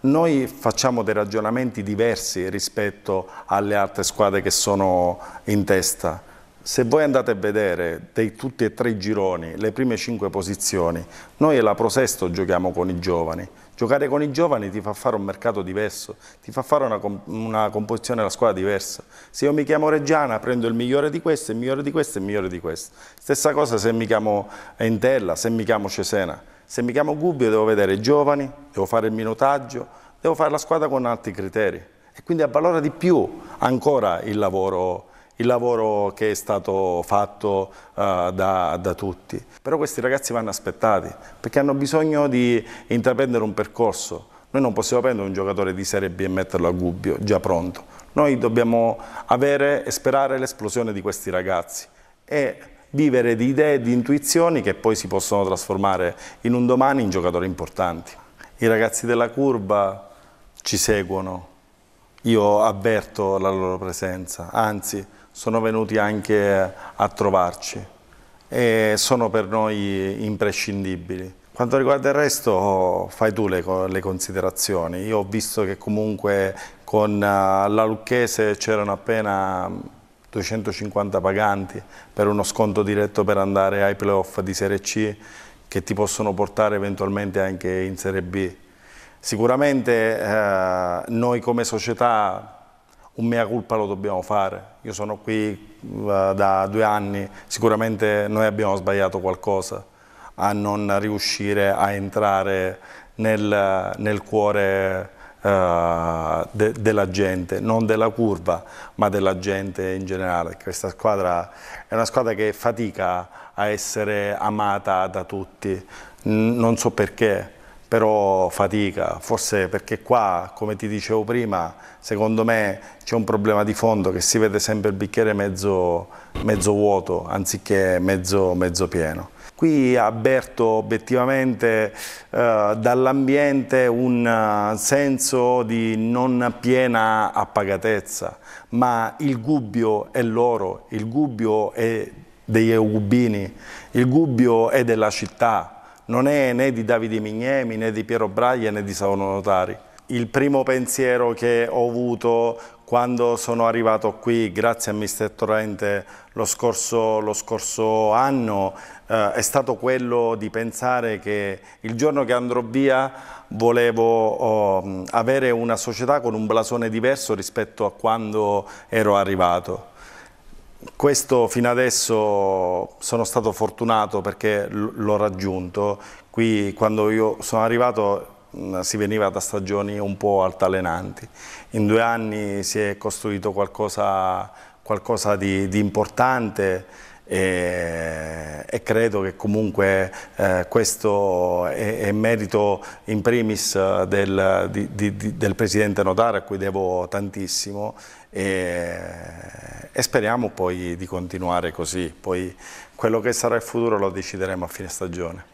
Noi facciamo dei ragionamenti diversi rispetto alle altre squadre che sono in testa. Se voi andate a vedere dei tutti e tre i gironi, le prime cinque posizioni, noi alla Sesto giochiamo con i giovani. Giocare con i giovani ti fa fare un mercato diverso, ti fa fare una, una composizione della squadra diversa. Se io mi chiamo Reggiana prendo il migliore di questo, il migliore di questo e il migliore di questo. Stessa cosa se mi chiamo Entella, se mi chiamo Cesena. Se mi chiamo Gubbio devo vedere i giovani, devo fare il minutaggio, devo fare la squadra con altri criteri e quindi avvalora di più ancora il lavoro, il lavoro che è stato fatto uh, da, da, tutti. Però questi ragazzi vanno aspettati perché hanno bisogno di intraprendere un percorso. Noi non possiamo prendere un giocatore di Serie B e metterlo a Gubbio già pronto. Noi dobbiamo avere e sperare l'esplosione di questi ragazzi. E vivere di idee e di intuizioni che poi si possono trasformare in un domani in giocatori importanti. I ragazzi della curva ci seguono, io avverto la loro presenza, anzi sono venuti anche a trovarci e sono per noi imprescindibili. Quanto riguarda il resto fai tu le, le considerazioni, io ho visto che comunque con eh, la Lucchese c'erano appena 250 paganti per uno sconto diretto per andare ai playoff di Serie C che ti possono portare eventualmente anche in Serie B. Sicuramente eh, noi come società un mea culpa lo dobbiamo fare. Io sono qui eh, da due anni, sicuramente noi abbiamo sbagliato qualcosa a non riuscire a entrare nel, nel cuore eh, de, della gente, non della curva, ma della gente in generale. Questa squadra è una squadra che fatica a essere amata da tutti, non so perché, però fatica, forse perché qua, come ti dicevo prima, secondo me c'è un problema di fondo che si vede sempre il bicchiere mezzo, mezzo vuoto anziché mezzo, mezzo pieno. Qui ha avverto obiettivamente eh, dall'ambiente un eh, senso di non piena appagatezza, ma il gubbio è loro, il gubbio è degli eugubini, il gubbio è della città, non è né di Davide Mignemi, né di Piero Braglia, né di Sauno Notari il primo pensiero che ho avuto quando sono arrivato qui, grazie a Mister Torrente, lo scorso, lo scorso anno, eh, è stato quello di pensare che il giorno che andrò via volevo oh, avere una società con un blasone diverso rispetto a quando ero arrivato. Questo fino adesso sono stato fortunato perché l'ho raggiunto. Qui quando io sono arrivato si veniva da stagioni un po' altalenanti. In due anni si è costruito qualcosa, qualcosa di, di, importante e, e, credo che comunque eh, questo è, è, merito in primis eh, del, di, di, del Presidente Notare a cui devo tantissimo e, e, speriamo poi di continuare così, poi quello che sarà il futuro lo decideremo a fine stagione.